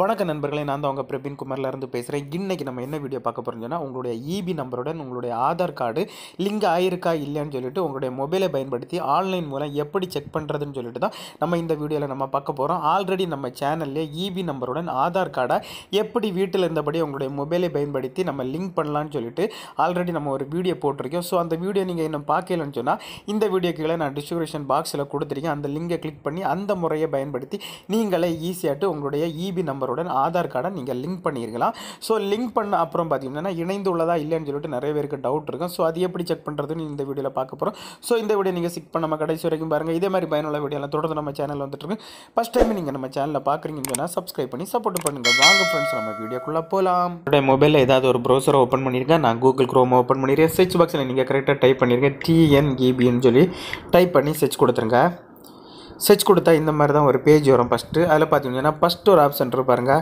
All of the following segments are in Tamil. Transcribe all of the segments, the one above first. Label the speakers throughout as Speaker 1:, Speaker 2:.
Speaker 1: வணக்க நண்பர்களே நான் தான் உங்கள் பிரபின் குமார்லேருந்து பேசுகிறேன் இன்றைக்கி நம்ம என்ன வீடியோ பார்க்க போகிறோம்னா உங்களுடைய இபி e நம்பருடன் உங்களுடைய ஆதார் கார்டு லிங்க் ஆயிருக்கா இல்லையான்னு சொல்லிட்டு உங்களுடைய மொபைலை பயன்படுத்தி ஆன்லைன் மூலம் எப்படி செக் பண்ணுறதுன்னு சொல்லிட்டு தான் நம்ம இந்த வீடியோவில் நம்ம பார்க்க போகிறோம் ஆல்ரெடி நம்ம சேனல்லே இபி e நம்பருடன் ஆதார் கார்டை எப்படி வீட்டில் இருந்தபடி உங்களுடைய மொபைலை பயன்படுத்தி நம்ம லிங்க் பண்ணலான்னு சொல்லிட்டு ஆல்ரெடி நம்ம ஒரு வீடியோ போட்டிருக்கோம் ஸோ அந்த வீடியோ நீங்கள் இன்னும் பார்க்கலன்னு சொன்னால் இந்த வீடியோ கீழே நான் டிஸ்கிரிப்ஷன் பாக்ஸில் கொடுத்துருக்கேன் அந்த லிங்கை கிளிக் பண்ணி அந்த முறையை பயன்படுத்தி நீங்களே ஈஸியாகிட்டு உங்களுடைய இபி e நம்பர் நம்பருடன் ஆதார் கார்டை நீங்கள் லிங்க் பண்ணியிருக்கலாம் ஸோ லிங்க் பண்ண அப்புறம் பார்த்தீங்கன்னா இணைந்து உள்ளதா இல்லைன்னு சொல்லிட்டு நிறைய பேருக்கு டவுட் இருக்கும் ஸோ அது எப்படி செக் பண்ணுறதுன்னு இந்த வீடியோவில் பார்க்க போகிறோம் ஸோ இந்த வீடியோ நீங்கள் சிக் பண்ணாமல் கடைசி வரைக்கும் பாருங்கள் இதே மாதிரி பயனுள்ள வீடியோலாம் தொடர்ந்து நம்ம சேனல் வந்துட்டுருக்கு ஃபஸ்ட் டைம் நீங்கள் நம்ம சேனலில் பார்க்குறீங்கன்னு சொன்னால் சப்ஸ்கிரைப் பண்ணி சப்போர்ட் பண்ணுங்கள் வாங்க ஃப்ரெண்ட்ஸ் நம்ம வீடியோக்குள்ளே போகலாம் என்னுடைய மொபைலில் ஏதாவது ஒரு ப்ரௌசரை ஓப்பன் பண்ணியிருக்கேன் நான் கூகுள் க்ரோம் ஓப்பன் பண்ணியிருக்கேன் சர்ச் பாக்ஸில் நீங்கள் கரெக்டாக டைப் பண்ணியிருக்கேன் டிஎன்இபின்னு சொல்லி டைப் பண்ணி சர்ச் கொடுத்துருங்க சர்ச் கொடுத்தா இந்த மாதிரி தான் ஒரு பேஜ் வரும் ஃபஸ்ட்டு அதில் பார்த்தீங்கன்னா ஃபஸ்ட்டு ஒரு ஆப்ஷன் இருக்கு பாருங்கள்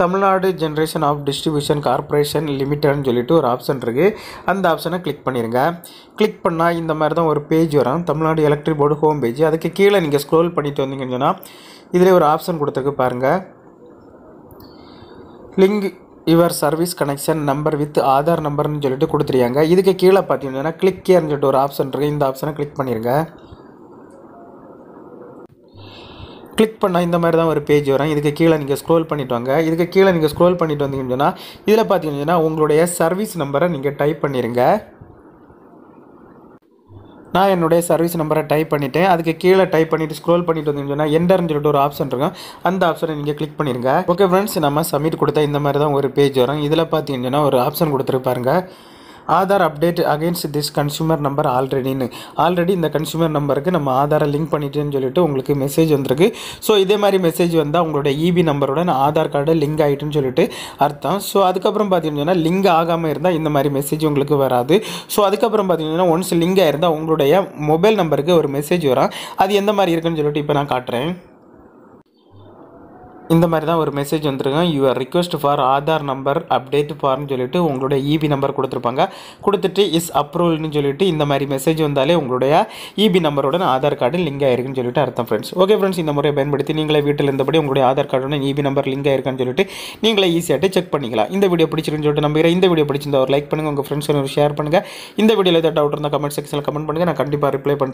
Speaker 1: Tamil Nadu generation of distribution corporation லிமிட்டட்னு சொல்லிட்டு ஒரு ஆப்ஷன் இருக்குது அந்த ஆப்ஷனை கிளிக் பண்ணிடுங்க கிளிக் பண்ணால் இந்த மாதிரி தான் ஒரு பேஜ் வரும் Tamil Nadu electric board home page அதுக்கு கீழே நீங்கள் ஸ்க்ரோல் பண்ணிட்டு வந்தீங்கன்னு சொன்னால் இதில் ஒரு ஆப்ஷன் கொடுத்துருக்கு பாருங்கள் link your service connection number with Aadhaar நம்பர்னு சொல்லிட்டு கொடுத்துருக்காங்க இதுக்கு கீழே பார்த்தீங்கன்னா கிளிக் கேர்னு சொல்லிட்டு ஒரு ஆப்ஷன் இருக்குது இந்த ஆப்ஷனை கிளிக் பண்ணிடுங்க கிளிக் பண்ணால் இந்த மாதிரி தான் ஒரு பேஜ் வரும் இதுக்கு கீழே நீங்கள் ஸ்க்ரோல் பண்ணிட்டு வாங்க இதுக்கு கீழே நீங்கள் ஸ்க்ரோல் பண்ணிட்டு வந்தீங்கன்னா இதில் பார்த்தீங்கன்னா உங்களுடைய சர்வீஸ் நம்பரை நீங்கள் டைப் பண்ணிடுங்க நான் என்னுடைய சர்வீஸ் நம்பரை டைப் பண்ணிவிட்டேன் அதுக்கு கீழே டைப் பண்ணிவிட்டு ஸ்க்ரோல் பண்ணிட்டு வந்தீங்கன்னா என்டர்னு சொல்லிட்டு ஒரு ஆப்ஷன் இருக்கும் அந்த ஆப்ஷனை நீங்கள் கிளிக் பண்ணிடுங்க ஓகே ஃப்ரெண்ட்ஸ் நம்ம சப்மிட் கொடுத்தா இந்த மாதிரி தான் ஒரு பேஜ் வரும் இதில் பார்த்தீங்கன்னா ஒரு ஆப்ஷன் கொடுத்துருப்பாருங்க Aadhaar update against this consumer number ஆல்ரெடின்னு ஆல்ரெடி இந்த கன்சியூமர் நம்பருக்கு நம்ம ஆதாரை லிங்க் பண்ணிட்டேன்னு சொல்லிட்டு உங்களுக்கு மெசேஜ் வந்திருக்கு ஸோ இதே மாதிரி மெசேஜ் வந்தால் உங்களுடைய இபி e நம்பருடன் ஆதார் கார்டு லிங்க் ஆகிட்டுன்னு சொல்லிட்டு அர்த்தம் ஸோ அதுக்கப்புறம் பார்த்தீங்கன்னா லிங்க் ஆகாமல் இருந்தால் இந்த மாதிரி மெசேஜ் உங்களுக்கு வராது ஸோ அதுக்கப்புறம் பார்த்தீங்கன்னா ஒன்ஸ் லிங்க் ஆயிருந்தால் உங்களுடைய மொபைல் நம்பருக்கு ஒரு மெசேஜ் வரும் அது எந்த மாதிரி இருக்குன்னு சொல்லிட்டு இப்போ நான் காட்டுறேன் இந்த மாதிரி தான் ஒரு மெசேஜ் வந்துருங்க your request for Aadhaar number update ஃபார்ன்னு சொல்லிட்டு உங்களுடைய இபி e நம்பர் கொடுத்துருப்பாங்க கொடுத்துட்டு இஸ் அப்ரூவல்னு சொல்லிட்டு இந்த மாதிரி மெசேஜ் வந்தாலே உங்களுடைய இபி நம்பருடன் ஆதார் கார்டு லிங்க் ஆயிருக்குன்னு சொல்லிட்டு அர்த்தம் ஃப்ரெண்ட்ஸ் ஓகே ஃப்ரெண்ட்ஸ் இந்த முறையை பயன்படுத்தி நீங்களே வீட்டில் இருந்தபடி உங்களுடைய ஆதார் கார்டுடன் இபி நம்பர் லிங்க் ஆயிருக்கான்னு சொல்லிட்டு நீங்களே ஈஸியாகிட்டு செக் பண்ணிக்கலாம் இந்த வீடியோ பிடிச்சிருக்குன்னு சொல்லிட்டு நம்புகிறேன் இந்த வீடியோ பிடிச்சிருந்தா ஒரு லைக் பண்ணுங்கள் உங்கள் ஃப்ரெண்ட்ஸ் ஷேர் பண்ணுங்கள் இந்த வீடியோவில் ஏதாவது டவுட் இருந்தால் கமெண்ட் செக்ஷனில் கமெண்ட் பண்ணுங்கள் நான் கண்டிப்பாக ரிப்ளை பண்ணுறேன்